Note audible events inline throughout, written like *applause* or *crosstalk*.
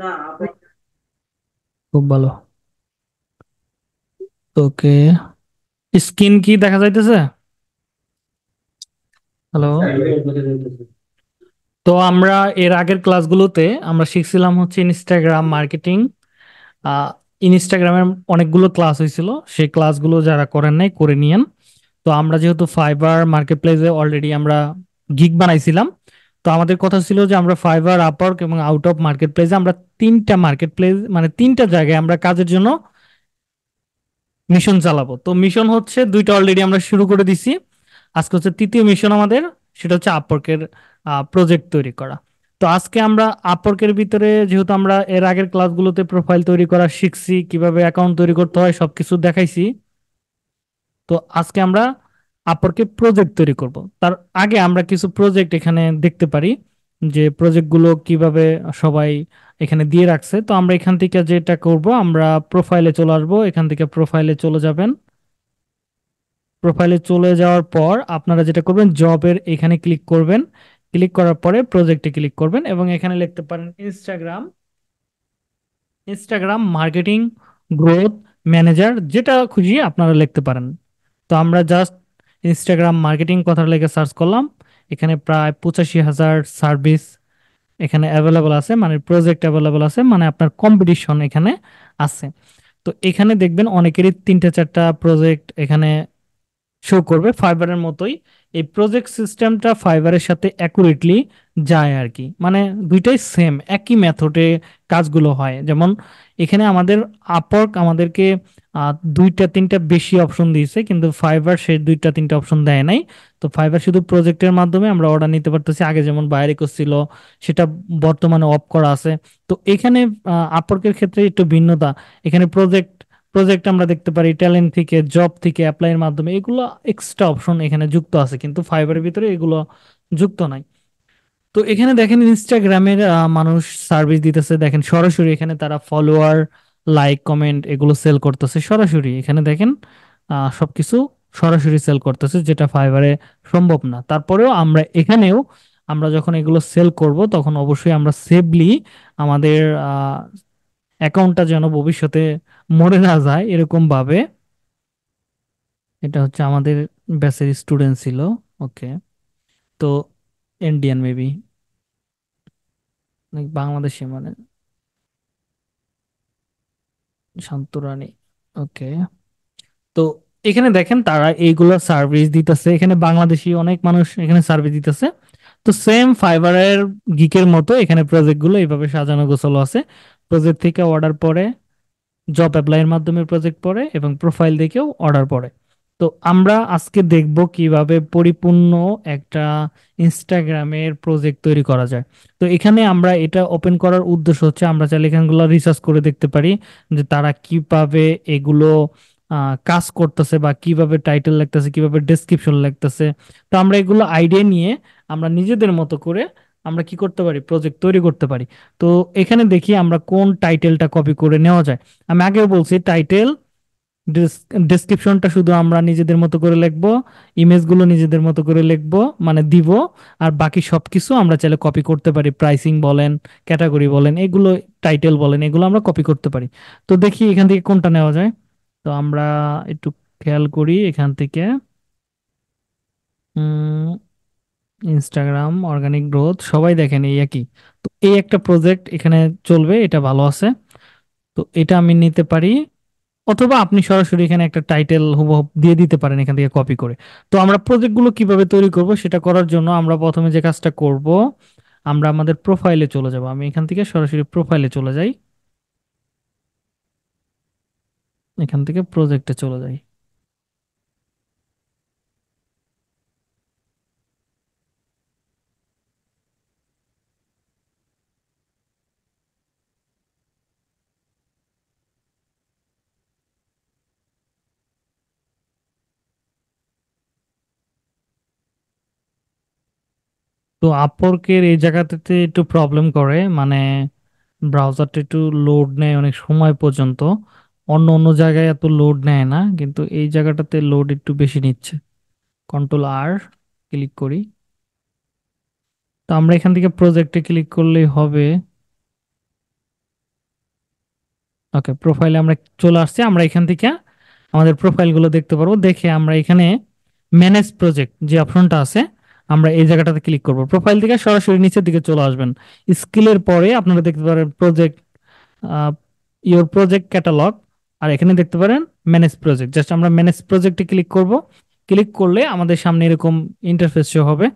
না খুব ভালো তোকে স্কিন কি দেখা যাইতেছে হ্যালো তো আমরা এর আগের ক্লাসগুলোতে আমরা শিখছিলাম হচ্ছে ইনস্টাগ্রাম মার্কেটিং ইনস্টাগ্রামের অনেকগুলো ক্লাস হয়েছিল সেই ক্লাসগুলো যারা করেন নাই করে নিয়েন তো আমরা যেহেতু ফাইবার মার্কেট প্লেসে অলরেডি আমরা গিক বানাইছিলাম তো আমাদের কথা ছিল যে আমরা ফাইবার আপওয়ার্ক এবং আউট অফ মার্কেট প্লেসে আমরা তিনটা মার্কেট প্লেস মানে তিনটা জায়গায় আমরা কাজের জন্য মিশন চালাবো তো মিশন হচ্ছে দুইটা অলরেডি আমরা শুরু করে দিছি আজকে হচ্ছে তৃতীয় মিশন আমাদের সেটা হচ্ছে আপওয়ার্কের প্রজেক্ট তৈরি করা তো আজকে আমরা আপওয়ার্কের ভিতরে যেহেতু আমরা এর আগের ক্লাসগুলোতে প্রোফাইল তৈরি করা শিখছি কিভাবে অ্যাকাউন্ট তৈরি করতে হয় সব কিছু দেখাইছি তো আজকে আমরা আপরকে প্রজেক্ট তৈরি করব তার আগে আমরা কিছু প্রজেক্ট এখানে দেখতে পারি যে প্রজেক্টগুলো কিভাবে সবাই এখানে দিয়ে রাখছে তো আমরা এখান থেকে যেটা করব আমরা প্রোফাইলে চলে আসবো এখান থেকে প্রোফাইলে চলে যাবেন প্রোফাইলে চলে যাওয়ার পর আপনারা যেটা করবেন জবের এখানে ক্লিক করবেন ক্লিক করার পরে প্রজেক্টে ক্লিক করবেন এবং এখানে লিখতে পারেন Instagram Instagram marketing growth manager যেটা খুঁজিয়ে আপনারা লিখতে পারেন তো আমরা জাস্ট ইনস্টাগ্রাম মার্কেটিং কথাটা লেগে সার্চ করলাম এখানে প্রায় পঁচাশি হাজার সার্ভিস এখানে অ্যাভেলেবল আছে মানে প্রজেক্ট অ্যাভেলেবল আছে মানে আপনার কম্পিটিশন এখানে আছে তো এখানে দেখবেন অনেকেরই তিনটা চারটা প্রজেক্ট এখানে শো করবে ফাইবারের মতোই এই প্রজেক্ট সিস্টেমটা ফাইবারের সাথে অ্যাকুরেটলি যায় আর কি মানে দুইটাই সেম একই মেথডে কাজগুলো হয় যেমন এখানে আমাদের আপওয়ার্ক আমাদেরকে দুইটা তিনটা বেশি অপশন দিয়েছে কিন্তু ফাইবার সে দুইটা তিনটা অপশন দেয় নাই তো ফাইবার শুধু প্রজেক্টের মাধ্যমে আমরা অর্ডার নিতে পারতেছি আগে যেমন বাইরে করছিল সেটা বর্তমানে অফ করা আছে তো এখানে আপর্কের ক্ষেত্রে একটু ভিন্নতা এখানে প্রজেক্ট প্রজেক্ট আমরা দেখতে পারি ট্যালেন্ট থেকে জব থেকে অ্যাপ্লাইয়ের মাধ্যমে এগুলো এক্সট্রা অপশন এখানে যুক্ত আছে কিন্তু ফাইবারের ভিতরে এগুলো যুক্ত নাই তো এখানে দেখেন ইনস্টাগ্রামের মানুষ সার্ভিস দিতেছে দেখেন সরাসরি এখানে তারা ফলোয়ার লাইক কমেন্ট এগুলো সেল করতেছে সরাসরি এখানে দেখেন সবকিছু সরাসরি সেল করতেছে যেটা ফাইবারে সম্ভব না তারপরেও আমরা এখানেও আমরা যখন এগুলো সেল করব তখন অবশ্যই আমরা সেভলি আমাদের অ্যাকাউন্টটা যেন ভবিষ্যতে মরে না যায় এরকমভাবে এটা হচ্ছে আমাদের ব্যাচের স্টুডেন্ট ছিল ওকে তো ইন্ডিয়ান মেবি বাংলাদেশি মানে শান্তরানী ওকে তো এখানে দেখেন তারা এইগুলো সার্ভিস দিতেছে এখানে বাংলাদেশি অনেক মানুষ এখানে সার্ভিস দিতেছে তো সেম ফাইবারের গিকের মতো এখানে প্রজেক্টগুলো এইভাবে সাজানো গোছালো আছে প্রজেক্ট থেকে অর্ডার পরে জব অ্যাপ্লাইয়ের মাধ্যমে প্রজেক্ট পড়ে এবং প্রোফাইল দেখেও অর্ডার পড়ে তো আমরা আজকে দেখব কিভাবে পরিপূর্ণ একটা ইনস্টাগ্রামের প্রজেক্ট তৈরি করা যায় তো এখানে আমরা এটা ওপেন করার উদ্দেশ্য হচ্ছে আমরা চাইলে এখানগুলো রিসার্চ করে দেখতে পারি যে তারা কিভাবে এগুলো কাজ করতেছে বা কিভাবে টাইটেল লাগতেছে কিভাবে ডিসক্রিপশন লাগতেছে তো আমরা এগুলো আইডিয়া নিয়ে আমরা নিজেদের মতো করে আমরা কি করতে পারি প্রজেক্ট তৈরি করতে পারি তো এখানে দেখি আমরা কোন টাইটেলটা কপি করে নেওয়া যায় আমি আগেও বলছি টাইটেল ডেসক্রিপশনটা শুধু আমরা নিজেদের মতো করে লিখবো ইমেজগুলো নিজেদের মতো করে লিখবো মানে দিব আর বাকি সবকিছু আমরা চাইলে কপি করতে পারি প্রাইসিং বলেন ক্যাটাগরি বলেন এগুলো টাইটেল বলেন এগুলো আমরা কপি করতে পারি তো দেখি এখান থেকে কোনটা নেওয়া যায় তো আমরা একটু খেয়াল করি এখান থেকে ইনস্টাগ্রাম অর্গানিক গ্রোথ সবাই দেখেন এই একই তো এই একটা প্রজেক্ট এখানে চলবে এটা ভালো আছে তো এটা আমি নিতে পারি অথবা আপনি সরাসরি এখানে একটা টাইটেল হুবহুব দিয়ে দিতে পারেন এখান থেকে কপি করে তো আমরা প্রজেক্টগুলো কিভাবে তৈরি করব সেটা করার জন্য আমরা প্রথমে যে কাজটা করব আমরা আমাদের প্রোফাইলে চলে যাব আমি এখান থেকে সরাসরি প্রোফাইলে চলে যাই এখান থেকে প্রজেক্টে চলে যাই তো আপওয়ার্কের এই জায়গাটাতে একটু প্রবলেম করে মানে ব্রাউজারটা একটু লোড নেয় অনেক সময় পর্যন্ত অন্য অন্য জায়গায় এত লোড নেয় না কিন্তু এই জায়গাটাতে লোড একটু বেশি নিচ্ছে কন্ট্রোল আর ক্লিক করি তো আমরা এখান থেকে প্রজেক্টে ক্লিক করলেই হবে ওকে প্রোফাইলে আমরা চলে আসছি আমরা এখান থেকে আমাদের প্রোফাইলগুলো দেখতে পারবো দেখে আমরা এখানে ম্যানেজ প্রজেক্ট যে অপশনটা আছে আমরা এই জায়গাটাতে ক্লিক করব প্রোফাইল থেকে সরাসরি নিচের দিকে চলে আসবেন স্কিলের পরে আপনারা দেখতে পারেন প্রজেক্ট ইওর প্রজেক্ট ক্যাটালগ আর এখানে দেখতে পারেন ম্যানেজ প্রজেক্ট জাস্ট আমরা ম্যানেজ প্রজেক্টে ক্লিক করব ক্লিক করলে আমাদের সামনে এরকম ইন্টারফেস শো হবে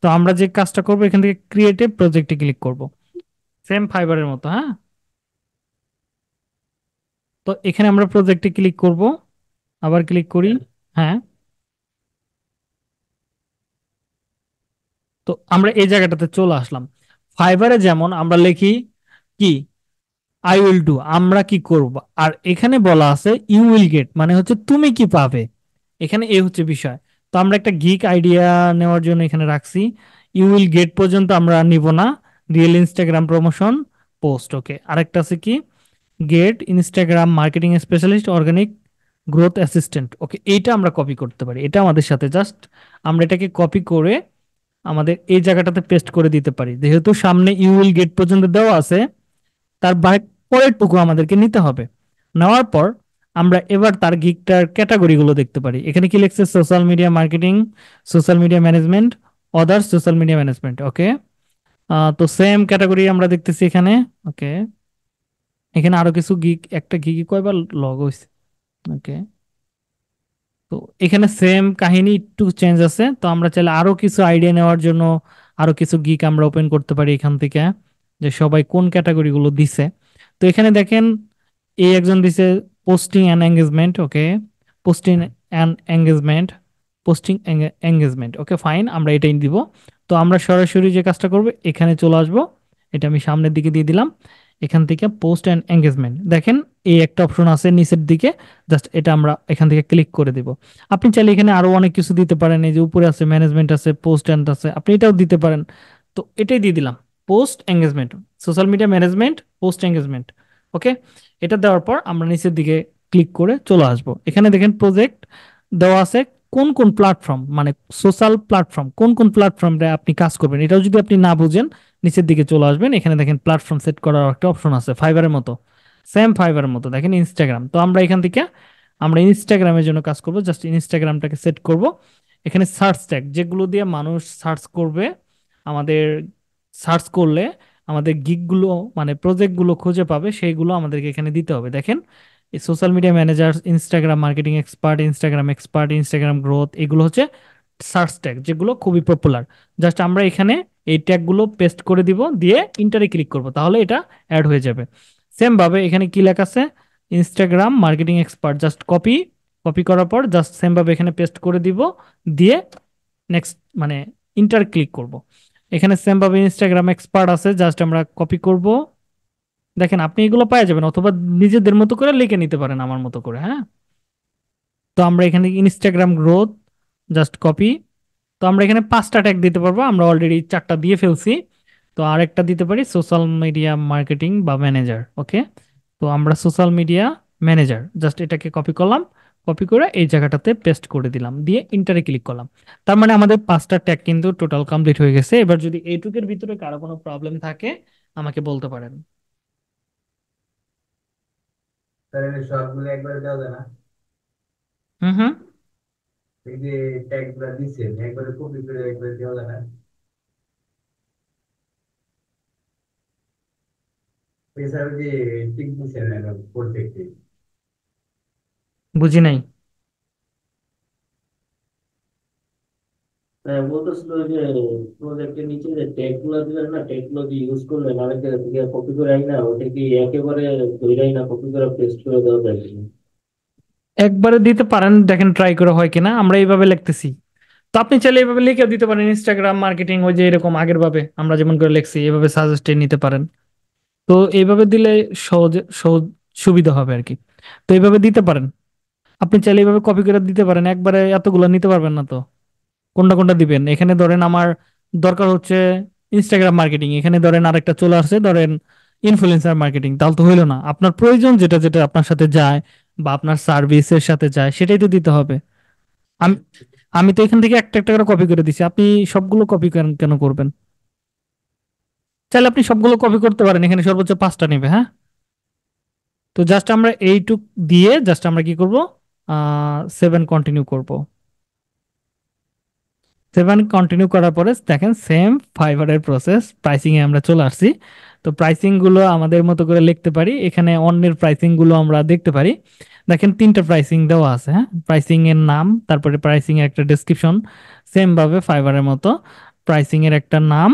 তো আমরা যে কাজটা করব এখান থেকে ক্রিয়েটে প্রজেক্টে ক্লিক করব সেম ফাইবারের মতো হ্যাঁ তো এখানে আমরা প্রজেক্টে ক্লিক করব আবার ক্লিক করি হ্যাঁ, হ্যাঁ। তো আমরা এই জায়গাটাতে চলে আসলাম ফাইবারে যেমন আমরা লিখি কি আই উইল ডু আমরা কি করব আর এখানে বলা আছে ইউ উইল গেট মানে হচ্ছে তুমি কি পাবে এখানে এ হচ্ছে বিষয় তো আমরা একটা গিক আইডিয়া নেওয়ার জন্য এখানে রাখছি ইউ উইল গেট পর্যন্ত আমরা নিব না real Instagram promotion post okay আরেকটা আছে কি get Instagram marketing specialist organic growth assistant okay এইটা আমরা কপি করতে পারি এটা আমাদের সাথে জাস্ট আমরা এটাকে কপি করে আমাদের এই জায়গাটাতে পেস্ট করে দিতে পারি যেহেতু সামনে ইউ উইল গেট পর্যন্ত দেওয়া আছে তার টুকু আমাদেরকে নিতে হবে নেওয়ার পর আমরা এবার তার গিকটার ক্যাটাগরিগুলো দেখতে পারি এখানে কি লিখছে social media marketing social media management other social media management okay তো সেম ক্যাটাগরি আমরা দেখতেছি এখানে ওকে এখানে আরো কিছু গিক একটা গিক কয়বার লগ হয়েছে ওকে তো এখানে সেম কাহিনী একটু চেঞ্জ আছে তো আমরা চাইলে আরো কিছু আইডিয়া নেওয়ার জন্য আরো কিছু গিক আমরা ওপেন করতে পারি এখান থেকে যে সবাই কোন ক্যাটাগরিগুলো দিছে তো এখানে দেখেন এই একজন দিছে posting and engagement okay posting and engagement posting engagement okay fine আমরা এটাই দিব তো আমরা সরাসরি যে কাজটা করব এখানে চলে আসব এটা আমি সামনের দিকে দিয়ে দিলাম এখান থেকে পোস্ট অ্যান্ড এঙ্গেজমেন্ট দেখেন এই একটা অপশন আছে নিচের দিকে জাস্ট এটা আমরা এখান থেকে ক্লিক করে দেব আপনি চাইলে এখানে আরও অনেক কিছু দিতে পারেন এই যে উপরে আছে ম্যানেজমেন্ট আছে পোস্ট অ্যান্ড আছে আপনি এটাও দিতে পারেন তো এটাই দিয়ে দিলাম post engagement social media management post engagement okay এটা দেওয়ার পর আমরা নিচের দিকে ক্লিক করে চলে আসব এখানে দেখেন প্রজেক্ট দেওয়া আছে কোন কোন প্ল্যাটফর্ম মানে সোশ্যাল প্ল্যাটফর্ম কোন কোন প্ল্যাটফর্মটা আপনি কাজ করবেন এটাও যদি আপনি না বুঝেন নিচের দিকে চলে আসবেন এখানে দেখেন প্ল্যাটফর্ম সেট করার একটা অপশন আছে ফাইবারের মতো সেম ফাইবারের মতো দেখেন ইনস্টাগ্রাম তো আমরা এখান থেকে আমরা ইনস্টাগ্রামের জন্য কাজ করব জাস্ট ইনস্টাগ্রামটাকে সেট করব এখানে সার্চ ট্যাগ যেগুলো দিয়ে মানুষ সার্চ করবে আমাদের সার্চ করলে আমাদের গিকগুলো মানে প্রজেক্টগুলো খুঁজে পাবে সেইগুলো আমাদেরকে এখানে দিতে হবে দেখেন social media manager Instagram marketing expert Instagram expert Instagram growth এগুলো হচ্ছে সার্চ ট্যাগ যেগুলো খুবই পপুলার জাস্ট আমরা এখানে এই ট্যাগগুলো পেস্ট করে দিব দিয়ে ইন্টারে ক্লিক করব তাহলে এটা অ্যাড হয়ে যাবে সেম ভাবে এখানে কি লেখা আছে Instagram marketing expert just copy copy করার পর জাস্ট সেম ভাবে এখানে পেস্ট করে দিব দিয়ে নেক্সট মানে ইন্টার ক্লিক করব এখানে সেম ভাবে ইনস্টাগ্রাম এক্সপার্ট আছে জাস্ট আমরা কপি করব দেখেন আপনি এগুলো পাওয়া যাবেন অথবা নিজেদের মতো করে লিখে নিতে পারেন আমার মতো করে হ্যাঁ তো আমরা এখানে ইনস্টাগ্রাম গ্রোথ জাস্ট কপি তো আমরা এখানে পাঁচটা ট্যাগ দিতে পারবো আমরা অলরেডি চারটা দিয়ে ফেলছি তো আরেকটা দিতে পারি সোশ্যাল মিডিয়া মার্কেটিং বা ম্যানেজার ওকে তো আমরা সোশ্যাল মিডিয়া ম্যানেজার জাস্ট এটাকে কপি করলাম কপি করে এই জায়গাটাতে পেস্ট করে দিলাম দিয়ে ইন্টারে ক্লিক করলাম তার মানে আমাদের পাঁচটা ট্যাগ কিন্তু টোটাল কমপ্লিট হয়ে গেছে এবার যদি এইটুকের ভিতরে কারো কোনো প্রবলেম থাকে আমাকে বলতে পারেন তাহলে সবগুলো একবারে দেওয়া যায় না হুম হুম এই যে ট্যাগগুলো দিচ্ছেন একবারে কপি করে একবারে দেওয়া যায় না এছাড়াও যে টিক দিচ্ছেন প্রত্যেকটি বুঝি নাই হ্যাঁ, বলতেছিল যে প্রজেক্টের নিচে যে ট্যাগ গুলো দিলেন না গুলো ইউজ কপি করে আই না ওটা কি একেবারে না কপি করে পেস্ট করে দেওয়া যায় একবারে দিতে পারেন দেখেন ট্রাই হয় কিনা আমরা এইভাবে লিখতেছি তো আপনি চাইলে এইভাবে দিতে পারেন ইনস্টাগ্রাম মার্কেটিং ওই যে এরকম আগের ভাবে আমরা যেমন করে লিখছি এভাবে সাজেস্টে নিতে পারেন তো এইভাবে দিলে সহজে সহজ সুবিধা হবে আর কি তো এইভাবে দিতে পারেন আপনি চাইলে এইভাবে কপি করে দিতে পারেন একবারে এতগুলো নিতে পারবেন না তো কোনটা কোনটা দিবেন এখানে ধরেন আমার দরকার হচ্ছে ইনস্টাগ্রাম মার্কেটিং এখানে ধরেন আরেকটা চলে আসছে ধরেন ইনফ্লুয়েন্সার মার্কেটিং তাহলে তো হইলো না আপনার প্রয়োজন যেটা যেটা আপনার সাথে যায় বা আপনার সার্ভিসের সাথে যায় সেটাই তো দিতে হবে আমি আমি তো এখান থেকে একটা একটা করে কপি করে দিছি আপনি সবগুলো কপি কেন করবেন চাইলে আপনি সবগুলো কপি করতে পারেন এখানে সর্বোচ্চ পাঁচটা নেবে হ্যাঁ তো জাস্ট আমরা এইটুক দিয়ে জাস্ট আমরা কি করবো সেভেন কন্টিনিউ করবো সেভেন কন্টিনিউ করার পরে দেখেন সেম ফাইবারের প্রসেস প্রাইসিংয়ে আমরা চলে আসছি তো প্রাইসিংগুলো আমাদের মতো করে লিখতে পারি এখানে অন্যের প্রাইসিংগুলো আমরা দেখতে পারি দেখেন তিনটা প্রাইসিং দেওয়া আছে হ্যাঁ প্রাইসিংয়ের নাম তারপরে প্রাইসিংয়ের একটা ডিসক্রিপশন সেমভাবে ফাইবারের মতো প্রাইসিংয়ের একটা নাম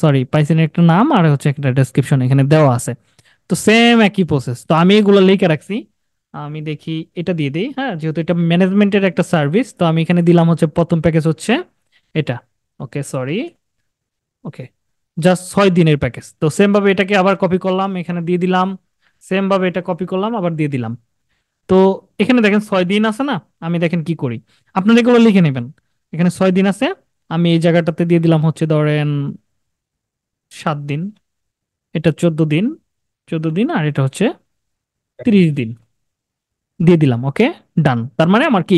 সরি প্রাইসিংয়ের একটা নাম আর হচ্ছে একটা ডিসক্রিপশন এখানে দেওয়া আছে তো সেম একই প্রসেস তো আমি এগুলো লিখে রাখছি আমি দেখি এটা দিয়ে দিই হ্যাঁ যেহেতু এটা ম্যানেজমেন্টের একটা সার্ভিস তো আমি এখানে দিলাম হচ্ছে প্রথম প্যাকেজ হচ্ছে এটা ওকে সরি ওকে জাস্ট ছয় দিনের প্যাকেজ তো সেমভাবে এটাকে আবার কপি করলাম এখানে দিয়ে দিলাম সেমভাবে এটা কপি করলাম আবার দিয়ে দিলাম তো এখানে দেখেন ছয় দিন আছে না আমি দেখেন কি করি আপনারা এগুলো লিখে নেবেন এখানে ছয় দিন আছে আমি এই জায়গাটাতে দিয়ে দিলাম হচ্ছে ধরেন সাত দিন এটা চোদ্দ দিন চোদ্দ দিন আর এটা হচ্ছে তিরিশ দিন দিয়ে দিলাম ওকে ডান তার মানে আমার কি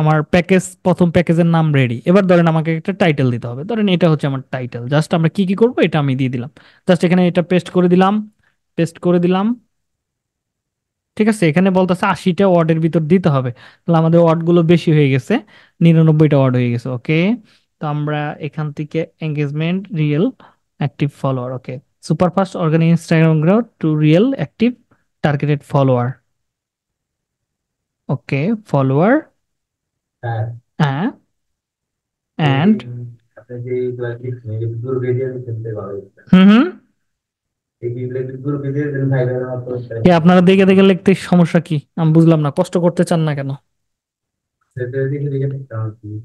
আমার প্যাকেজ প্রথম প্যাকেজের নাম রেডি এবার ধরেন আমাকে একটা টাইটেল দিতে হবে ধরেন এটা হচ্ছে আমার টাইটেল জাস্ট আমরা কি কি করব এটা আমি দিয়ে দিলাম জাস্ট এখানে এটা পেস্ট করে দিলাম পেস্ট করে দিলাম ঠিক আছে এখানে বলতেছে আশিটা ওয়ার্ডের ভিতর দিতে হবে তাহলে আমাদের ওয়ার্ডগুলো বেশি হয়ে গেছে নিরানব্বইটা ওয়ার্ড হয়ে গেছে ওকে তো আমরা এখান থেকে engagement real active follower okay superfast organic Instagram ground to real active targeted follower okay follower and হ্যাঁ। আপনারা দেখে দেখে লিখতে সমস্যা কি আমি বুঝলাম না কষ্ট করতে চান না কেন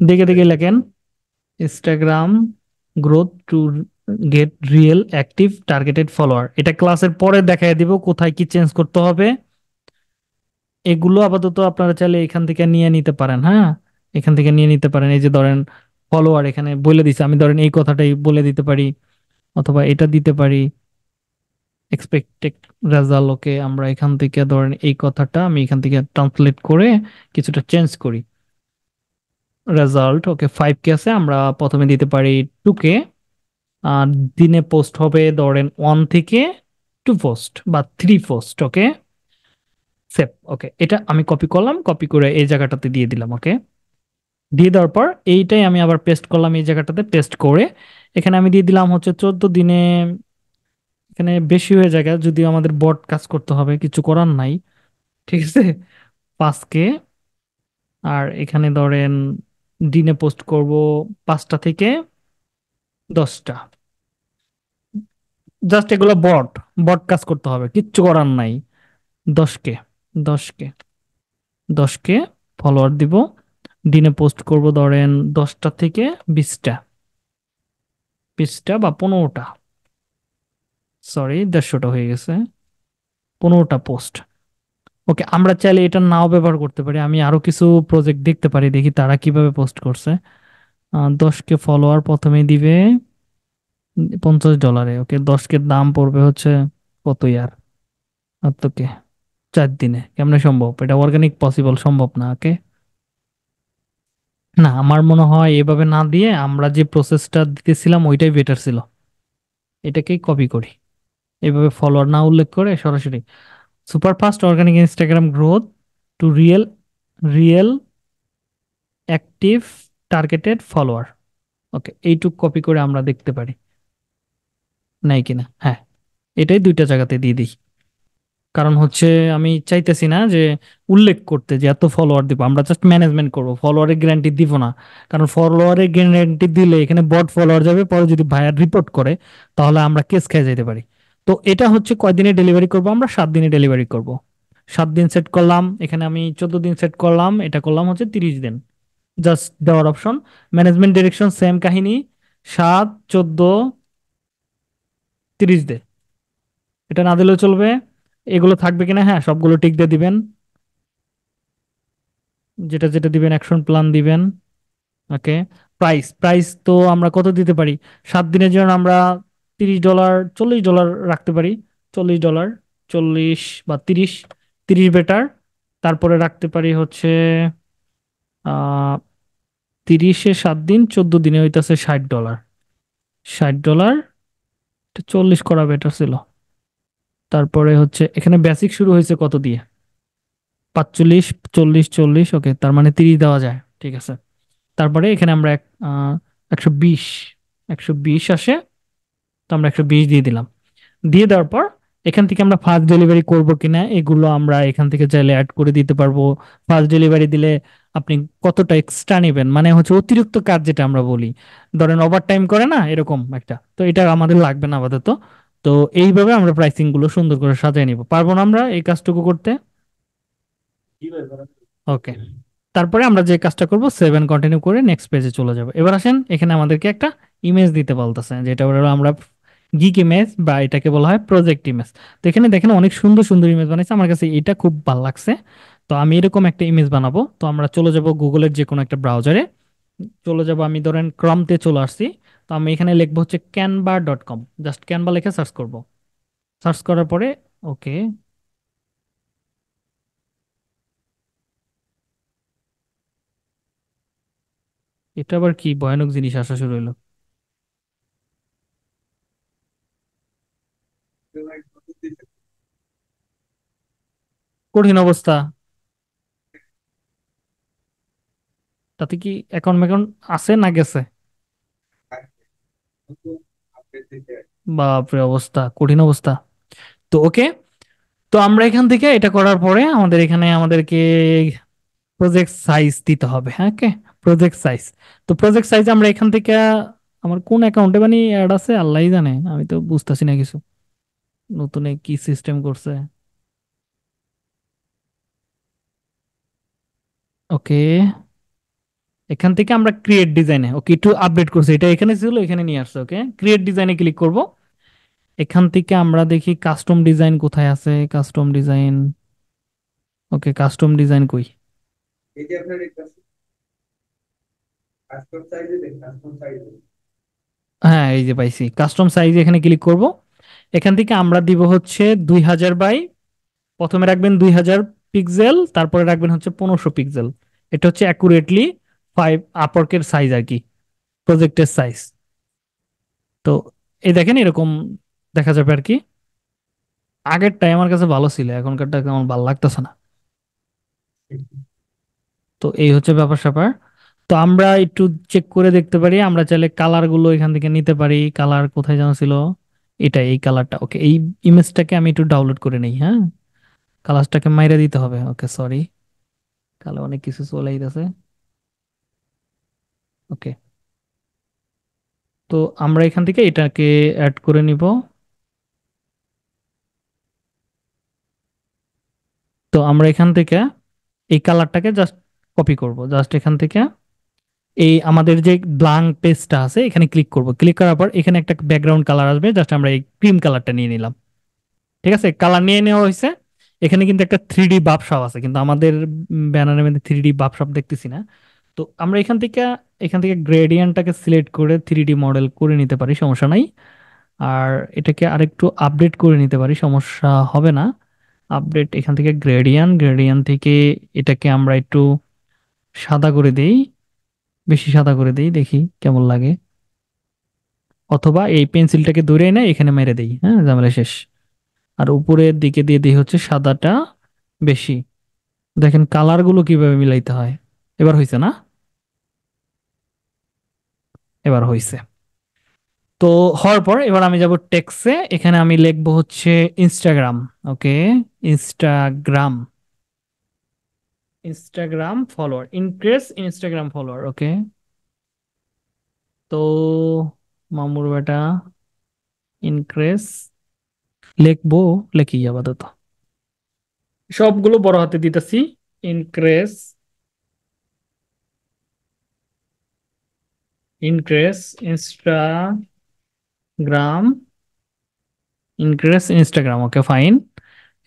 দেখে দেখে লেখেন Instagram growth to get real active targeted follower এটা ক্লাসের পরে দেখায় দিব কোথায় কি চেঞ্জ করতে হবে এগুলো আপাতত আপনারা চাইলে এখান থেকে নিয়ে নিতে পারেন হ্যাঁ এখান থেকে নিয়ে নিতে পারেন এই যে ধরেন ফলোয়ার এখানে বলে দিছে আমি ধরেন এই কথাটাই বলে দিতে পারি অথবা এটা দিতে পারি এক্সপেক্টেড রেজাল্ট ওকে আমরা এখান থেকে ধরেন এই কথাটা আমি এখান থেকে ট্রান্সলেট করে কিছুটা চেঞ্জ করি রেজাল্ট ওকে ফাইভ কে আছে আমরা প্রথমে দিতে পারি টু কে আর দিনে পোস্ট হবে ধরেন ওয়ান থেকে টু পোস্ট বা three post okay save okay এটা আমি কপি করলাম কপি করে এই জায়গাটাতে দিয়ে দিলাম ওকে দিয়ে দেওয়ার পর এইটাই আমি আবার পেস্ট করলাম এই জায়গাটাতে পেস্ট করে এখানে আমি দিয়ে দিলাম হচ্ছে চোদ্দ দিনে এখানে বেশি হয়ে যায় যদিও আমাদের বট কাজ করতে হবে কিছু করার নাই ঠিক আছে পাঁচকে আর এখানে ধরেন দিনে পোস্ট করব পাঁচটা থেকে দশটা জাস্ট এগুলো বট বট কাজ করতে হবে কিচ্ছু করার নাই দশকে দশকে দশকে ফলোয়ার দিব দিনে পোস্ট করব ধরেন দশটা থেকে বিশটা বিশটা বা পনেরোটা সরি দেড়শোটা হয়ে গেছে পনেরোটা পোস্ট ওকে আমরা চাইলে এটা নাও ব্যবহার করতে পারি আমি আরও কিছু প্রজেক্ট দেখতে পারি দেখি তারা কিভাবে পোস্ট করছে দশকে ফলোয়ার প্রথমে দিবে পঞ্চাশ ডলারে ওকে দশকে দাম পড়বে হচ্ছে কত ইয়ার আর তোকে চার দিনে কেমন সম্ভব এটা অর্গানিক পসিবল সম্ভব না ওকে না আমার মনে হয় এভাবে না দিয়ে আমরা যে প্রসেসটা দিতেছিলাম ওইটাই বেটার ছিল এটাকেই কপি করি এভাবে ফলোয়ার না উল্লেখ করে সরাসরি super fast organic Instagram growth to real real active targeted follower okay এইটুক কপি করে আমরা দেখতে পারি নাই কিনা হ্যাঁ এটাই দুইটা জায়গাতে দিয়ে দিই কারণ হচ্ছে আমি চাইতেছি না যে উল্লেখ করতে যে এত ফলোয়ার দিব আমরা জাস্ট ম্যানেজমেন্ট করবো ফলোয়ারের গ্যারান্টি দিব না কারণ ফলোয়ারের গ্যারান্টি দিলে এখানে বট ফলোয়ার যাবে পরে যদি ভাইয়ার রিপোর্ট করে তাহলে আমরা কেস খেয়ে যেতে পারি তো এটা হচ্ছে কয়দিনে ডেলিভারি করব আমরা সাত দিনে ডেলিভারি করব সাত দিন সেট করলাম এখানে আমি চোদ্দ দিন সেট করলাম এটা করলাম হচ্ছে তিরিশ দিন জাস্ট দেওয়ার অপশন ম্যানেজমেন্ট ডিরেকশন সেম কাহিনী সাত চোদ্দ তিরিশ দে এটা না দিলেও চলবে এগুলো থাকবে কিনা হ্যাঁ সবগুলো টিক দিয়ে দিবেন যেটা যেটা দিবেন অ্যাকশন প্ল্যান দিবেন ওকে প্রাইস প্রাইস তো আমরা কত দিতে পারি সাত দিনের জন্য আমরা তিরিশ ডলার চল্লিশ ডলার রাখতে পারি চল্লিশ ডলার চল্লিশ বা তিরিশ তিরিশ বেটার তারপরে রাখতে পারি হচ্ছে তিরিশে সাত দিন চোদ্দ দিনে হইতেছে ষাট ডলার ষাট ডলার চল্লিশ করা বেটার ছিল তারপরে হচ্ছে এখানে বেসিক শুরু হয়েছে কত দিয়ে পাঁচচল্লিশ চল্লিশ চল্লিশ ওকে তার মানে তিরিশ দেওয়া যায় ঠিক আছে তারপরে এখানে আমরা এক একশো বিশ একশো বিশ আসে তো আমরা একশো বিশ দিয়ে দিলাম দিয়ে দেওয়ার পর এখান থেকে আমরা ফার্স্ট ডেলিভারি করবো কিনা এগুলো আমরা এখান থেকে চাইলে অ্যাড করে দিতে পারবো ফার্স্ট ডেলিভারি দিলে আপনি কতটা এক্সট্রা নেবেন মানে হচ্ছে অতিরিক্ত কাজ যেটা আমরা বলি ধরেন ওভার টাইম করে না এরকম একটা তো এটা আমাদের লাগবে না আপাতত তো এইভাবে আমরা প্রাইসিং গুলো সুন্দর করে সাজিয়ে নিব পারবো না আমরা এই কাজটুকু করতে ওকে তারপরে আমরা যে কাজটা করব সেভেন কন্টিনিউ করে নেক্সট পেজে চলে যাব এবার আসেন এখানে আমাদেরকে একটা ইমেজ দিতে বলতেছে যেটা হলো আমরা গিক ইমেজ বা এটাকে বলা হয় প্রজেক্ট ইমেজ তো এখানে দেখেন অনেক সুন্দর সুন্দর ইমেজ বানাইছে আমার কাছে এটা খুব ভালো লাগছে তো আমি এরকম একটা ইমেজ বানাবো তো আমরা চলে যাব গুগলের যে কোনো একটা ব্রাউজারে চলে যাব আমি ধরেন ক্রমতে চলে আসছি তো আমি এখানে লিখবো হচ্ছে ক্যানবা ডট কম জাস্ট ক্যানবা লিখে সার্চ করব সার্চ করার পরে ওকে এটা আবার কি ভয়ানক জিনিস আসা শুরু হলো কঠিন অবস্থা তাতে কি অ্যাকাউন্ট ম্যাকাউন্ট আছে না গেছে বাপরে অবস্থা কঠিন অবস্থা তো ওকে তো আমরা এখান থেকে এটা করার পরে আমাদের এখানে আমাদেরকে প্রজেক্ট সাইজ দিতে হবে হ্যাঁ ওকে প্রজেক্ট সাইজ তো প্রজেক্ট সাইজ আমরা এখান থেকে আমার কোন অ্যাকাউন্টে মানে অ্যাড আছে আল্লাহই জানে আমি তো বুঝতেছি না কিছু নতুন কি সিস্টেম করছে ওকে এখান থেকে আমরা ক্রিয়েট ডিজাইনে ওকে একটু আপডেট করছি এটা এখানে ছিল এখানে নিয়ে আসছে ওকে ক্রিয়েট ডিজাইনে ক্লিক করব এখান থেকে আমরা দেখি কাস্টম ডিজাইন কোথায় আছে custom design okay custom design কই হ্যাঁ এই যে পাইছি কাস্টম সাইজ এখানে ক্লিক করব এখান থেকে আমরা দিব হচ্ছে দুই হাজার বাই প্রথমে রাখবেন দুই হাজার পিক্সেল তারপরে রাখবেন হচ্ছে পনেরোশো পিক্সেল এটা হচ্ছে অ্যাকুরেটলি ফাইভ আপওয়ার্কের সাইজ আর কি প্রজেক্টের সাইজ তো এই দেখেন এরকম দেখা যাবে আর কি আগেরটাই আমার কাছে ভালো ছিল এখনকারটা আমার ভালো লাগতেছে না তো এই হচ্ছে ব্যাপার স্যাপার তো আমরা একটু চেক করে দেখতে পারি আমরা চাইলে কালারগুলো এখান থেকে নিতে পারি কালার কোথায় যেন ছিল এটা এই কালারটা ওকে এই ইমেজটাকে আমি একটু ডাউনলোড করে নিই হ্যাঁ কালারটাকে মাইরে দিতে হবে ওকে সরি কালো অনেক কিছু চলে গেছে ওকে তো আমরা এখান থেকে এটাকে অ্যাড করে নিব তো আমরা এখান থেকে এই কালারটাকে জাস্ট কপি করব জাস্ট এখান থেকে এই আমাদের যে ব্লাঙ্ক পেজটা আছে এখানে ক্লিক করব ক্লিক করার পর এখানে একটা ব্যাকগ্রাউন্ড কালার আসবে জাস্ট আমরা এই ক্রিম কালারটা নিয়ে নিলাম ঠিক আছে কালার নিয়ে নেওয়া হয়েছে এখানে কিন্তু একটা থ্রি ডি বাপসাপ আছে কিন্তু আমাদের ব্যানারের মধ্যে থ্রি ডি বাপসাপ দেখতেছি না তো আমরা এখান থেকে এখান থেকে গ্রেডিয়েন্টটাকে সিলেক্ট করে থ্রি ডি মডেল করে নিতে পারি সমস্যা নাই আর এটাকে আরেকটু আপডেট করে নিতে পারি সমস্যা হবে না আপডেট এখান থেকে গ্রেডিয়ান গ্রেডিয়ান থেকে এটাকে আমরা একটু সাদা করে দেই বেশি সাদা করে দেই দেখি কেমন লাগে অথবা এই পেন্সিলটাকে দূরে এনে এখানে মেরে দেই হ্যাঁ ঝামেলা শেষ আর উপরের দিকে দিয়ে দিই হচ্ছে সাদাটা বেশি দেখেন কালারগুলো কিভাবে মিলাইতে হয় এবার হয়েছে না এবার হয়েছে তো হওয়ার পর এবার আমি যাব টেক্সে এখানে আমি লিখবো হচ্ছে Instagram okay Instagram Instagram follower increase Instagram follower okay তো মামুর বেটা ইনক্রিজ লিখবো লিখি আপাতত সবগুলো বড় হাতে দিতেছি increase increase Instagram increase Instagram okay fine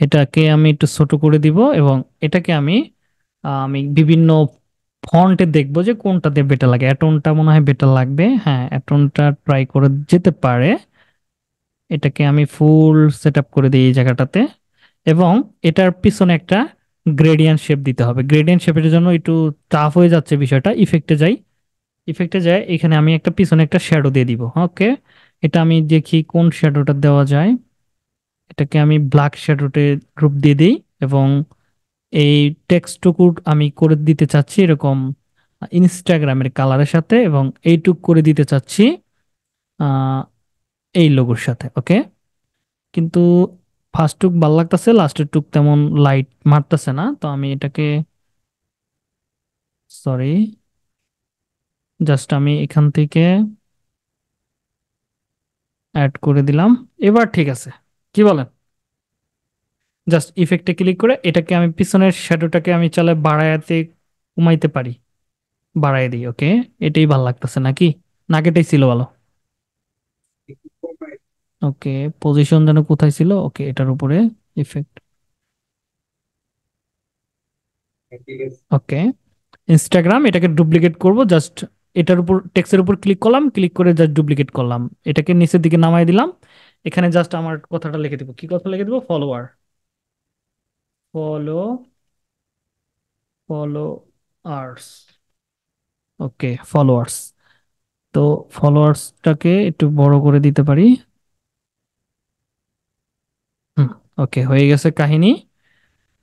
এটাকে আমি একটু ছোট করে দিব এবং এটাকে আমি আমি বিভিন্ন ফন্টে দেখবো যে কোনটাতে বেটার লাগে অ্যাটনটা মনে হয় বেটার লাগবে হ্যাঁ অ্যাটনটা ট্রাই করে যেতে পারে এটাকে আমি ফুল সেট করে দিই এই জায়গাটাতে এবং এটার পিছনে একটা গ্রেডিয়ান শেপ দিতে হবে গ্রেডিয়ান শেপের জন্য একটু টাফ হয়ে যাচ্ছে বিষয়টা ইফেক্টে যাই ইফেক্টে যায় এখানে আমি একটা পিছনে একটা শ্যাডো দিয়ে দিব ওকে এটা আমি দেখি কোন শ্যাডোটা দেওয়া যায় এটাকে আমি ব্ল্যাক শ্যাডোতে রূপ দিয়ে দিই এবং এই টেক্সটুকু আমি করে দিতে চাচ্ছি এরকম ইনস্টাগ্রামের কালারের সাথে এবং এইটুক করে দিতে চাচ্ছি এই লোগোর সাথে ওকে কিন্তু ফার্স্ট টুক ভাল লাগতেছে লাস্টের টুক তেমন লাইট মারতেছে না তো আমি এটাকে সরি জাস্ট আমি এখান থেকে অ্যাড করে দিলাম এবার ঠিক আছে কি বলেন জাস্ট ইফেক্টে ক্লিক করে এটাকে আমি পিছনের শ্যাডোটাকে আমি চালে বাড়াইতে কমাইতে পারি বাড়াই দিই ওকে এটাই ভালো লাগতেছে নাকি নাকেটাই ছিল ভালো ওকে পজিশন যেন কোথায় ছিল ওকে এটার উপরে ইফেক্ট ওকে ইনস্টাগ্রাম এটাকে ডুপ্লিকেট করব জাস্ট এটার উপর টেক্সের উপর ক্লিক করলাম ক্লিক করে জাস্ট ডুপ্লিকেট করলাম এটাকে নিচের দিকে নামাই দিলাম এখানে জাস্ট আমার কথাটা লিখে দিব কি কথা লিখে দিব follower follow followers okay followers তো ফলোয়ার্সটাকে একটু বড় করে দিতে পারি হুম ওকে হয়ে গেছে কাহিনী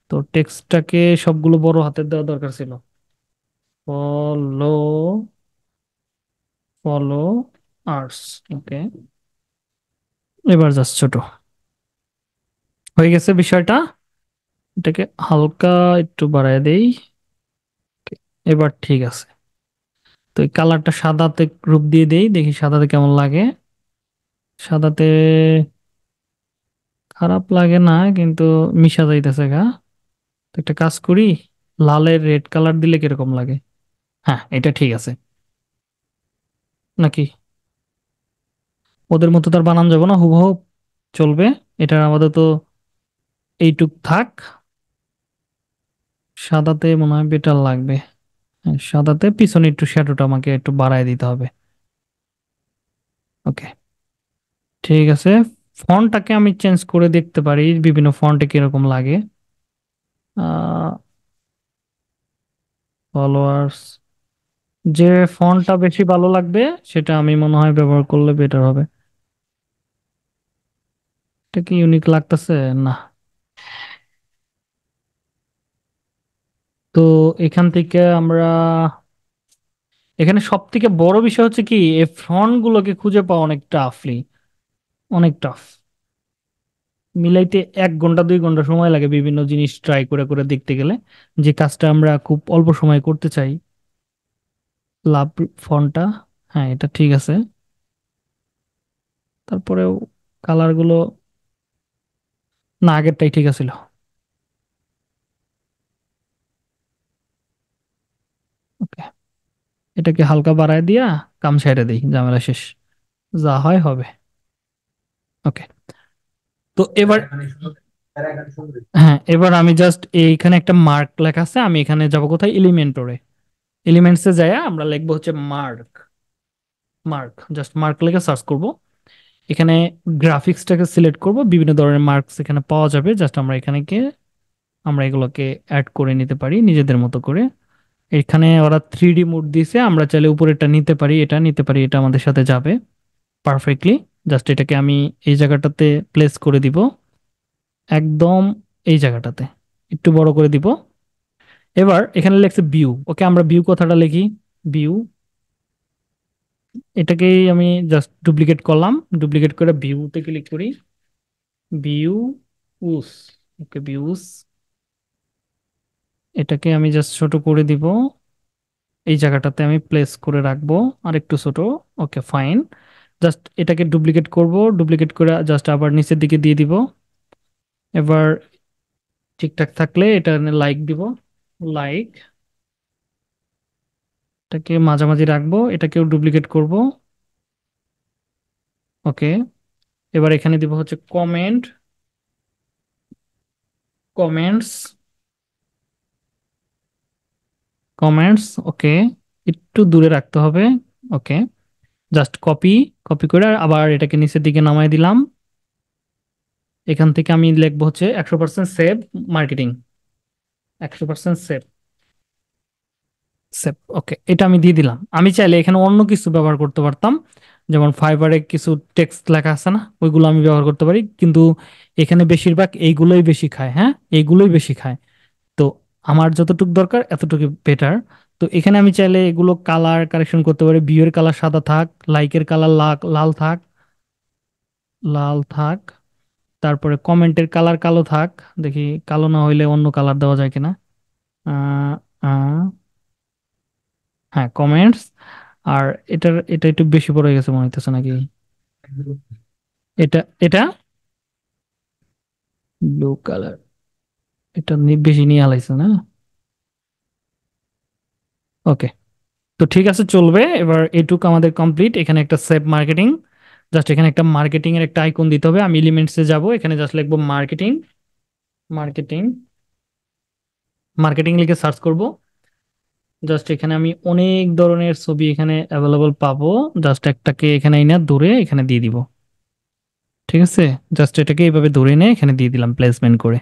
তো টেক্সটটাকে সবগুলো বড় হাতের দেওয়া দরকার ছিল ফলো ফলো আর্স ওকে এবার জাস্ট ছোট হয়ে গেছে বিষয়টা এটাকে হালকা একটু বাড়ায় দেই এবার ঠিক আছে তো এই কালারটা সাদাতে রূপ দিয়ে দেই দেখি সাদাতে কেমন লাগে সাদাতে খারাপ লাগে না কিন্তু মিশা যাইতেছে গা তো একটা কাজ করি লালের রেড কালার দিলে কিরকম লাগে হ্যাঁ এটা ঠিক আছে নাকি ওদের মতো তো আর বানান যাবো না হুবহু চলবে এটার তো এইটুক থাক সাদাতে মনে হয় বেটার লাগবে হ্যাঁ, সাদাতে পিছনে একটু শ্যাডোটা আমাকে একটু বাড়ায় দিতে হবে ওকে ঠিক আছে ফন্টটাকে আমি চেঞ্জ করে দেখতে পারি বিভিন্ন ফন্টে কিরকম লাগে ফলোয়ার্স যে ফোনটা বেশি ভালো লাগবে সেটা আমি মনে হয় ব্যবহার করলে বেটার হবে এটা কি ইউনিক লাগতেছে না তো এখান থেকে আমরা এখানে সব থেকে বড় বিষয় হচ্ছে কি এই ফ্রন্ট গুলোকে খুঁজে পাওয়া অনেক টাফলি অনেক টাফ মিলাইতে এক ঘন্টা দুই ঘন্টা সময় লাগে বিভিন্ন জিনিস ট্রাই করে করে দেখতে গেলে যে কাজটা আমরা খুব অল্প সময় করতে চাই লাভ ফন্টটা হ্যাঁ এটা ঠিক আছে তারপরেও কালারগুলো না আগেরটাই ঠিক আছিল ওকে এটাকে হালকা বাড়ায় দিয়া কাম সাইডে দিই জামেলা শেষ যা হয় হবে ওকে তো এবার হ্যাঁ এবার আমি জাস্ট এইখানে একটা মার্ক লেখা আছে আমি এখানে যাবো কোথায় এলিমেন্টরে এলিমেন্টসে যাইয়া আমরা লিখবো হচ্ছে মার্ক মার্ক জাস্ট মার্ক লেখা সার্চ করব এখানে গ্রাফিক্সটাকে সিলেক্ট করব বিভিন্ন ধরনের মার্কস এখানে পাওয়া যাবে জাস্ট আমরা এখানে আমরা এগুলোকে অ্যাড করে নিতে পারি নিজেদের মতো করে এখানে ওরা থ্রি ডি দিয়েছে আমরা চাইলে উপরে এটা নিতে পারি এটা নিতে পারি এটা আমাদের সাথে যাবে পারফেক্টলি জাস্ট এটাকে আমি এই জায়গাটাতে প্লেস করে দিব একদম এই জায়গাটাতে একটু বড় করে দিব এবার এখানে লেখছে ভিউ ওকে আমরা ভিউ কথাটা লিখি ভিউ এটাকেই আমি জাস্ট ডুপ্লিকেট করলাম ডুপ্লিকেট করে ভিউতে ক্লিক করি ভিউ উস ওকে ভিউস এটাকে আমি জাস্ট ছোট করে দিব এই জায়গাটাতে আমি প্লেস করে রাখবো আর একটু ছোট ওকে ফাইন জাস্ট এটাকে ডুপ্লিকেট করব ডুপ্লিকেট করে জাস্ট আবার নিচের দিকে দিয়ে দিব এবার ঠিকঠাক থাকলে এটা লাইক দিব লাইক এটাকে মাঝামাঝি রাখবো এটাকেও ডুপ্লিকেট করব ওকে এবার এখানে দিব হচ্ছে কমেন্ট কমেন্টস কমেন্টস ওকে একটু দূরে রাখতে হবে ওকে জাস্ট কপি কপি করে আবার এটাকে নিচের দিকে নামাই দিলাম এখান থেকে আমি লিখবো হচ্ছে একশো পার্সেন্ট সেভ মার্কেটিং একশো পার্সেন্ট সেফ সেফ ওকে এটা আমি দিয়ে দিলাম আমি চাইলে এখানে অন্য কিছু ব্যবহার করতে পারতাম যেমন ফাইবারে কিছু টেক্সট লেখা আছে না ওইগুলো আমি ব্যবহার করতে পারি কিন্তু এখানে বেশিরভাগ এইগুলোই বেশি খায় হ্যাঁ এইগুলোই বেশি খায় তো আমার যতটুকু দরকার এতটুকু বেটার তো এখানে আমি চাইলে এগুলো কালার কারেকশন করতে পারি বিয়ের কালার সাদা থাক লাইকের কালার লাল থাক লাল থাক তারপরে কমেন্টের কালার কালো থাক দেখি কালো না হইলে অন্য কালার দেওয়া যায় কিনা হ্যাঁ কমেন্টস আর এটার এটা একটু বেশি পরে গেছে মনে হইতেছে নাকি এটা এটা ব্লু কালার এটা বেশি নিয়ে আলাইছে না ওকে তো ঠিক আছে চলবে এবার এটুক আমাদের কমপ্লিট এখানে একটা সেভ মার্কেটিং জাস্ট এখানে একটা মার্কেটিং এর একটা আইকন দিতে হবে আমি এলিমেন্টসে যাব এখানে জাস্ট লিখব মার্কেটিং মার্কেটিং মার্কেটিং লিখে সার্চ করব জাস্ট এখানে আমি অনেক ধরনের ছবি এখানে অ্যাভেলেবল পাবো জাস্ট একটাকে এখানে এনে ধরে এখানে দিয়ে দিব ঠিক আছে জাস্ট এটাকে এইভাবে ধরে এনে এখানে দিয়ে দিলাম প্লেসমেন্ট করে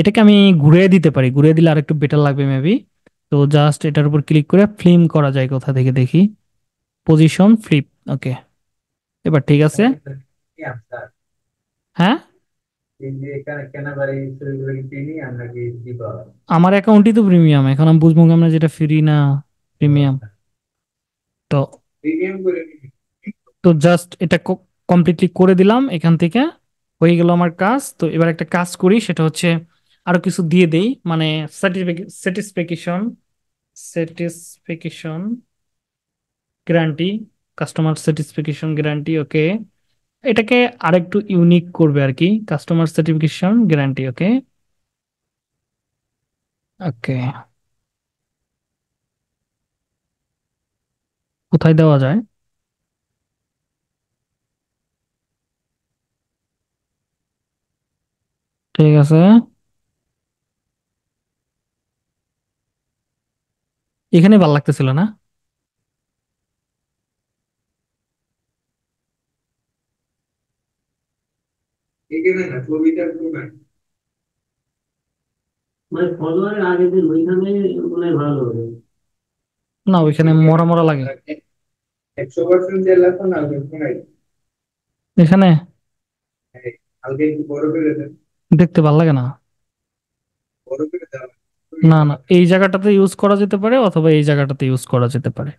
এটাকে আমি ঘুরিয়ে দিতে পারি ঘুরিয়ে দিলে আর একটু বেটার লাগবে মেবি তো জাস্ট এটার উপর ক্লিক করে ফ্লিম করা যায় কোথা থেকে দেখি পজিশন ফ্লিপ ওকে এবার ঠিক আছে হ্যাঁ আমার অ্যাকাউন্টই তো প্রিমিয়াম এখন আমি বুঝবো আমরা যেটা ফ্রি না প্রিমিয়াম তো তো জাস্ট এটা কমপ্লিটলি করে দিলাম এখান থেকে হয়ে গেল আমার কাজ তো এবার একটা কাজ করি সেটা হচ্ছে আরো কিছু দিয়ে দেই মানে satisfaction satisfaction guarantee customer satisfaction guarantee okay এটাকে আরেকটু ইউনিক করবে আর কি customer satisfaction guarantee okay okay কোথায় দেওয়া যায় ঠিক আছে এখানে ভাল লাগতেছিল না না মানে ওইখানে না ওইখানে মরা মরা লাগে না এখানে হ্যাঁ, দেখতে ভাল লাগে না না না এই জায়গাটাতে ইউজ করা যেতে পারে অথবা এই জায়গাটাতে ইউজ করা যেতে পারে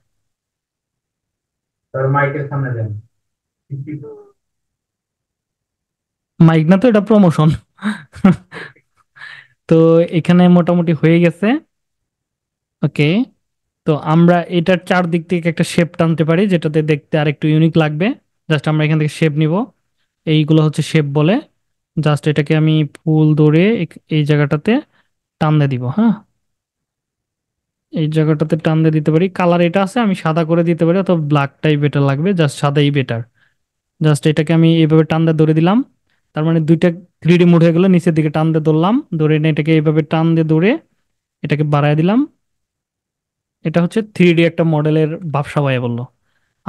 মাইকের সামনে দেন মাইক না তো এটা প্রমোশন তো এখানে মোটামুটি হয়ে গেছে ওকে তো আমরা এটার চারদিক থেকে একটা শেপ টানতে পারি যেটাতে দেখতে আর একটু ইউনিক লাগবে জাস্ট আমরা এখান থেকে শেপ নিব এইগুলো হচ্ছে শেপ বলে জাস্ট এটাকে আমি ফুল ধরে এই জায়গাটাতে টানতে দিব হ্যাঁ এই জায়গাটাতে টানতে দিতে পারি কালার এটা আছে আমি সাদা করে দিতে পারি অথবা ব্ল্যাকটাই বেটার লাগবে জাস্ট সাদাই বেটার জাস্ট এটাকে আমি এইভাবে টানতে ধরে দিলাম তার মানে দুইটা ডি মুড হয়ে গেলো নিচের দিকে টান দিয়ে ধরলাম ধরে এটাকে এইভাবে টান দিয়ে ধরে এটাকে বাড়ায় দিলাম এটা হচ্ছে ডি একটা মডেলের ব্যবসা হয়ে বললো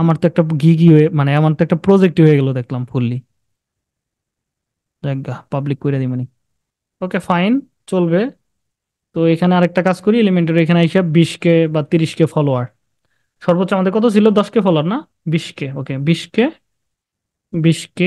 আমার তো একটা গিগি হয়ে মানে আমার তো একটা প্রজেক্ট হয়ে গেলো দেখলাম ফুললি পাবলিক করে দিই মানে ওকে ফাইন চলবে তো এখানে আরেকটা কাজ করি এলিমেন্টের এখানে এসে কে বা তিরিশ কে ফলোয়ার সর্বোচ্চ আমাদের কত ছিল দশ কে ফলোয়ার না বিশ কে ওকে বিশ কে বিশ কে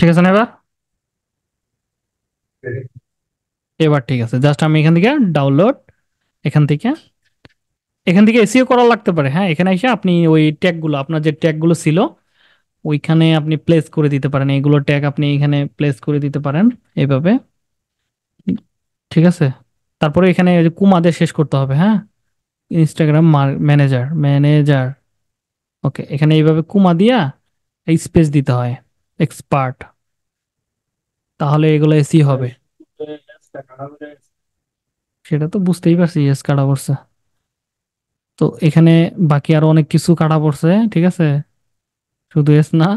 ঠিক আছে না এবার এবার ঠিক আছে জাস্ট আমি এখান থেকে ডাউনলোড এখান থেকে এখান থেকে এসিও করা লাগতে পারে হ্যাঁ এখানে এসে আপনি ওই ট্যাগুলো আপনার যে ট্যাগুলো ছিল ওইখানে আপনি প্লেস করে দিতে পারেন এইগুলো ট্যাগ আপনি এখানে প্লেস করে দিতে পারেন এভাবে ঠিক আছে তারপরে এখানে কুমাদের শেষ করতে হবে হ্যাঁ ইনস্টাগ্রাম ম্যানেজার ম্যানেজার ওকে এখানে এইভাবে কুমা দিয়া এই স্পেস দিতে হয় এক্সপার্ট তাহলে এগুলো এসি হবে সেটা তো বুঝতেই পারছি এস কাটা পড়ছে তো এখানে বাকি আরো অনেক কিছু কাটা পড়ছে ঠিক আছে শুধু এস না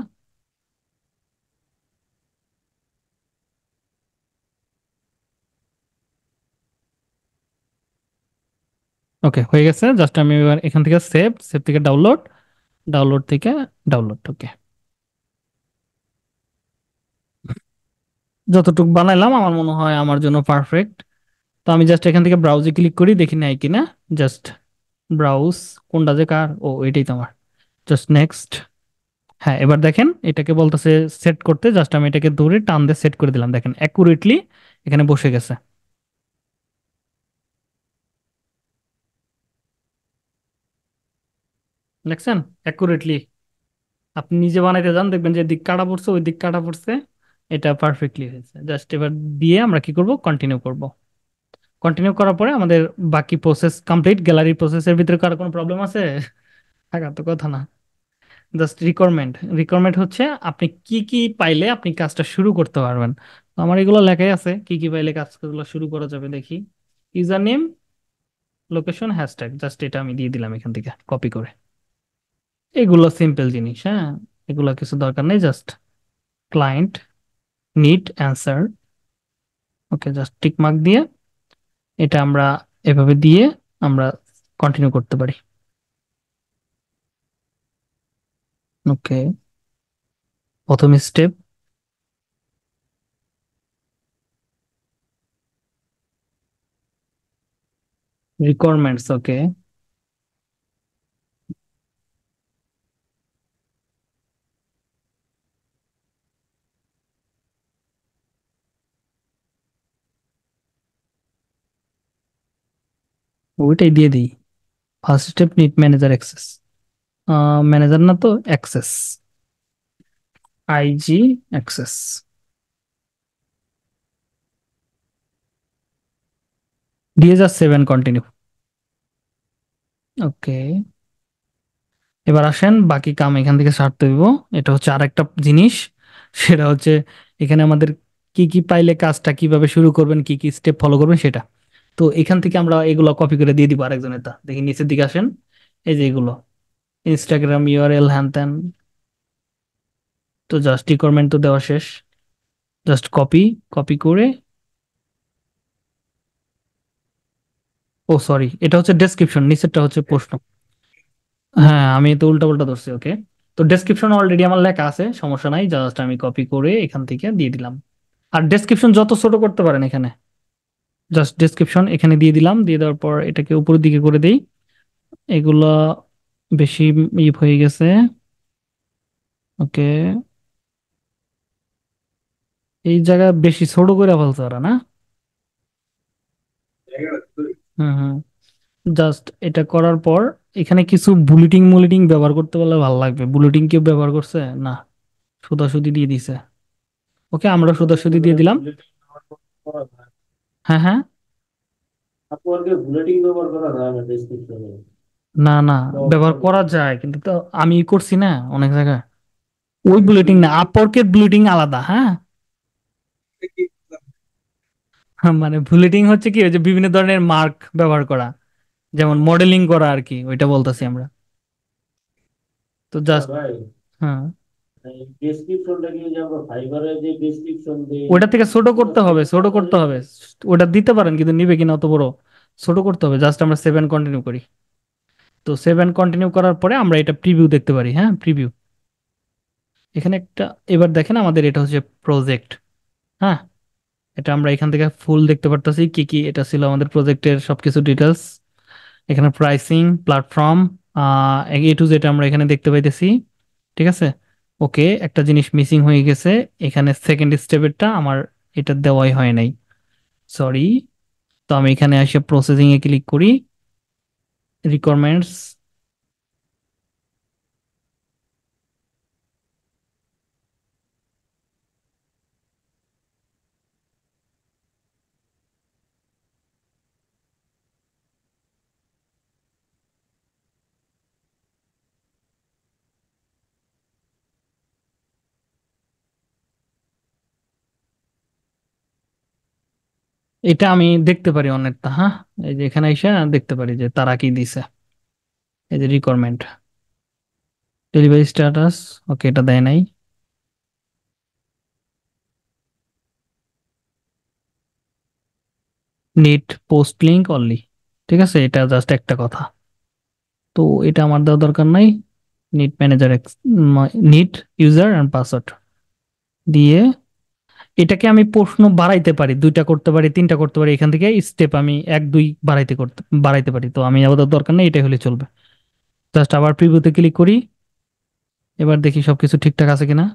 ওকে হয়ে গেছে জাস্ট আমি এবার এখান থেকে সেভ সেভ থেকে ডাউনলোড ডাউনলোড থেকে ডাউনলোড ওকে যতটুকু বানাইলাম আমার মনে হয় আমার জন্য পারফেক্ট তো আমি জাস্ট এখান থেকে ব্রাউজে ক্লিক করি দেখি নাই কিনা জাস্ট ব্রাউজ কোনটা যে কার ও এটাই তো আমার জাস্ট নেক্সট হ্যাঁ এবার দেখেন এটাকে বলতেছে সেট করতে জাস্ট আমি এটাকে ধরে টান দিয়ে সেট করে দিলাম দেখেন অ্যাকুরেটলি এখানে বসে গেছে দেখছেন অ্যাকুরেটলি আপনি নিজে বানাইতে যান দেখবেন যে দিক কাটা পড়ছে ওই দিক কাটা পড়ছে এটা পারফেক্টলি হয়েছে জাস্ট এবার দিয়ে আমরা কি করব কন্টিনিউ করব কন্টিনিউ করার পরে আমাদের বাকি প্রসেস কমপ্লিট গ্যালারি প্রসেসের ভিতরে কারো কোনো প্রবলেম আছে *laughs* থাকার তো কথা না জাস্ট রিকোয়ারমেন্ট রিকোয়ারমেন্ট হচ্ছে আপনি কি কি পাইলে আপনি কাজটা শুরু করতে পারবেন তো আমার এগুলো লেখাই আছে কি কি পাইলে কাজগুলো শুরু করা যাবে দেখি user name location hashtag just এটা আমি দিয়ে দিলাম এখান থেকে কপি করে এগুলো সিম্পল জিনিস হ্যাঁ এগুলো কিছু দরকার নেই just client need answer okay just tick mark দিয়ে এটা আমরা এভাবে দিয়ে আমরা কন্টিনিউ করতে পারি ওকে প্রথম স্টেপ রিকোয়ারমেন্টস ওকে ওইটাই দিয়ে দিই first step need manager access manager না তো অ্যাক্সেস আইজি অ্যাক্সেস দিয়ে যা সেভেন কন্টিনিউ ওকে এবার আসেন বাকি কাম এখান থেকে সারতে দিব এটা হচ্ছে আর একটা জিনিস সেটা হচ্ছে এখানে আমাদের কি কি পাইলে কাজটা কিভাবে শুরু করবেন কি কি স্টেপ ফলো করবেন সেটা তো এখান থেকে আমরা এগুলো কপি করে দিয়ে দিব আরেকজনের তা দেখি নিচের দিকে আসেন এই যে এগুলো ইনস্টাগ্রাম এল হ্যান ত্যান তো জাস্ট রিকোয়ারমেন্ট তো দেওয়া শেষ জাস্ট কপি কপি করে ও সরি এটা হচ্ছে ডেসক্রিপশন নিচেরটা হচ্ছে প্রশ্ন হ্যাঁ আমি তো উল্টা পাল্টা ধরছি ওকে তো ডেসক্রিপশন অলরেডি আমার লেখা আছে সমস্যা নাই জাস্ট আমি কপি করে এখান থেকে দিয়ে দিলাম আর ডেসক্রিপশন যত ছোট করতে পারেন এখানে জাস্ট ডেসক্রিপশন এখানে দিয়ে দিলাম দিয়ে দেওয়ার পর এটাকে উপরের দিকে করে দেই এগুলা বেশি ই ইয়ে হয়ে গেছে ওকে এই জায়গা বেশি ছোট করে ফেলছে ওরা না হ্যাঁ হ্যাঁ জাস্ট এটা করার পর এখানে কিছু বুলেটিং মুলেটিং ব্যবহার করতে পারলে ভালো লাগবে বুলেটিং কেউ ব্যবহার করছে না সুদাসুদি দিয়ে দিছে ওকে আমরা সুদাসুদি দিয়ে দিলাম হ্যাঁ হ্যাঁ না না ব্যবহার করা যায় কিন্তু তো আমি করছি না অনেক জায়গায় ওই বুলেটিন না আপওয়ার্কের বুলেটিন আলাদা হ্যাঁ, হ্যাঁ মানে বুলেটিন হচ্ছে কি ওই যে বিভিন্ন ধরনের মার্ক ব্যবহার করা যেমন মডেলিং করা আর কি ওইটা বলতেছি আমরা তো জাস্ট হ্যাঁ ওটা থেকে ছোট করতে হবে ছোট করতে হবে ওটা দিতে পারেন কিন্তু নিবে কিনা অত বড় ছোট করতে হবে জাস্ট আমরা সেভেন কন্টিনিউ করি তো সেভেন কন্টিনিউ করার পরে আমরা এটা প্রিভিউ দেখতে পারি হ্যাঁ প্রিভিউ এখানে একটা এবার দেখেন আমাদের এটা হচ্ছে প্রজেক্ট হ্যাঁ এটা আমরা এখান থেকে ফুল দেখতে পারতেছি কি কি এটা ছিল আমাদের প্রজেক্টের সবকিছু ডিটেলস এখানে প্রাইসিং প্ল্যাটফর্ম এ টু যেটা আমরা এখানে দেখতে পাইতেছি ঠিক আছে ওকে একটা জিনিস মিসিং হয়ে গেছে এখানে সেকেন্ড স্টেপেরটা আমার এটা দেওয়াই হয় নাই সরি তো আমি এখানে আসে প্রসেসিংয়ে ক্লিক করি রিকোয়ারমেন্টস এটা আমি দেখতে পারি অনেকটা হ্যাঁ এই যে এখানে এসে দেখতে পারি যে তারা কি দিছে এই যে রিকোয়ারমেন্ট ডেলিভারি স্ট্যাটাস ওকে এটা দেয় নাই নেট পোস্ট লিঙ্ক অনলি ঠিক আছে এটা জাস্ট একটা কথা তো এটা আমার দেওয়া দরকার নাই need manager need user and password দিয়ে এটাকে আমি প্রশ্ন বাড়াইতে পারি দুইটা করতে পারি তিনটা করতে পারি এখান থেকে স্টেপ আমি এক দুই বাড়াইতে করতে বাড়াইতে পারি তো আমি আবার দরকার নেই এটাই হলে চলবে জাস্ট আবার প্রিভিউতে ক্লিক করি এবার দেখি সব কিছু ঠিকঠাক আছে কিনা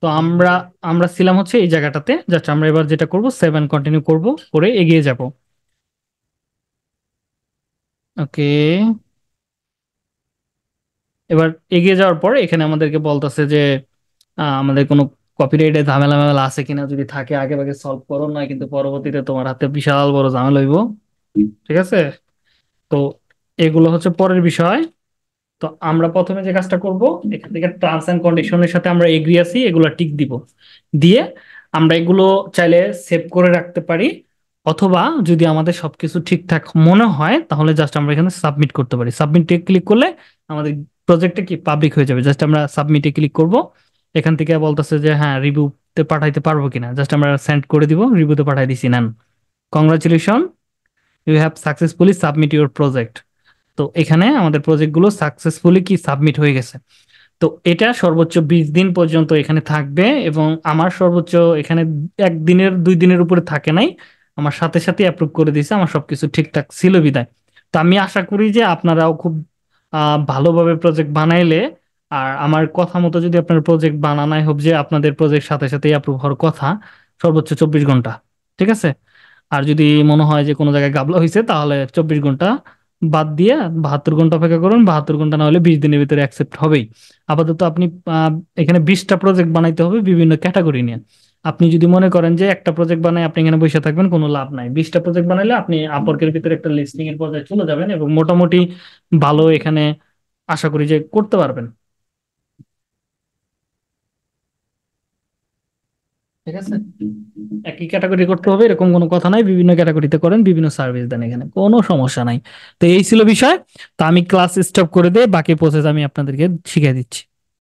তো আমরা আমরা ছিলাম হচ্ছে এই জায়গাটাতে জাস্ট আমরা এবার যেটা করব সেভেন কন্টিনিউ করব করে এগিয়ে যাব ওকে এবার এগিয়ে যাওয়ার পরে এখানে আমাদেরকে বলতেছে যে আমাদের কোনো কপিরাইটে ঝামেলা মেলা আছে কিনা যদি থাকে আগে ভাগে সলভ করো না কিন্তু পরবর্তীতে তোমার হাতে বিশাল বড় ঝামেলা হইব ঠিক আছে তো এগুলো হচ্ছে পরের বিষয় তো আমরা প্রথমে যে কাজটা করব এখান থেকে টার্মস অ্যান্ড কন্ডিশনের সাথে আমরা এগ্রি আছি এগুলো টিক দিব দিয়ে আমরা এগুলো চাইলে সেভ করে রাখতে পারি অথবা যদি আমাদের সবকিছু ঠিকঠাক মনে হয় তাহলে জাস্ট আমরা এখানে সাবমিট করতে পারি সাবমিটে ক্লিক করলে আমাদের প্রজেক্টটা কি পাবলিক হয়ে যাবে জাস্ট আমরা সাবমিটে ক্লিক করব এখান থেকে বলতেছে যে হ্যাঁ রিভিউতে পাঠাইতে পারবো কিনা জাস্ট আমরা সেন্ড করে দিব রিভিউতে পাঠাই দিছি নেন congratulation you have successfully submit your project তো এখানে আমাদের প্রজেক্টগুলো সাকসেসফুলি কি সাবমিট হয়ে গেছে তো এটা সর্বোচ্চ বিশ দিন পর্যন্ত এখানে থাকবে এবং আমার সর্বোচ্চ এখানে একদিনের দুই দিনের উপরে থাকে নাই আমার সাথে সাথে অ্যাপ্রুভ করে দিয়েছে আমার সবকিছু ঠিকঠাক ছিল বিদায় তো আমি আশা করি যে আপনারাও খুব ভালোভাবে প্রজেক্ট বানাইলে আর আমার কথা মতো যদি আপনার প্রজেক্ট বানানাই হোক যে আপনাদের প্রজেক্ট সাথে সাথে অ্যাপ্রুভ হওয়ার কথা সর্বোচ্চ চব্বিশ ঘন্টা ঠিক আছে আর যদি মনে হয় যে কোনো জায়গায় গাবলা হয়েছে তাহলে চব্বিশ ঘন্টা বাদ দিয়ে বাহাত্তর ঘন্টা অপেক্ষা করুন বাহাত্তর ঘন্টা না হলে বিশ দিনের ভিতরে অ্যাকসেপ্ট হবেই আপাতত আপনি এখানে বিশটা প্রজেক্ট বানাইতে হবে বিভিন্ন ক্যাটাগরি নিয়ে আপনি যদি মনে করেন যে একটা প্রজেক্ট বানায় আপনি এখানে বসে থাকবেন কোনো লাভ নাই বিশটা প্রজেক্ট বানাইলে আপনি আপর্কের ভিতরে একটা লিস্টিং এর পর্যায়ে চলে যাবেন এবং মোটামুটি ভালো এখানে আশা করি যে করতে পারবেন ঠিক আছে একই ক্যাটাগরি করতে হবে এরকম কোনো কথা নাই বিভিন্ন ক্যাটাগরিতে করেন বিভিন্ন সার্ভিস দেন এখানে কোনো সমস্যা নাই তো এই ছিল বিষয় তো আমি ক্লাস স্টপ করে দিয়ে বাকি প্রসেস আমি আপনাদেরকে শিখিয়ে দিচ্ছি